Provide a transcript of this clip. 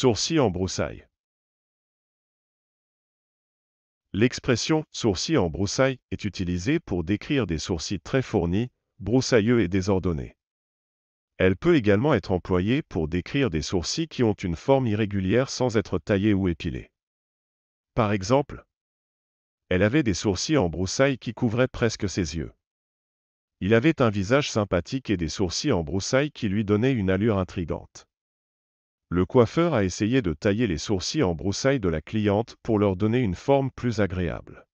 sourcils en broussailles. L'expression sourcils en broussailles est utilisée pour décrire des sourcils très fournis, broussailleux et désordonnés. Elle peut également être employée pour décrire des sourcils qui ont une forme irrégulière sans être taillés ou épilés. Par exemple, elle avait des sourcils en broussailles qui couvraient presque ses yeux. Il avait un visage sympathique et des sourcils en broussailles qui lui donnaient une allure intrigante. Le coiffeur a essayé de tailler les sourcils en broussailles de la cliente pour leur donner une forme plus agréable.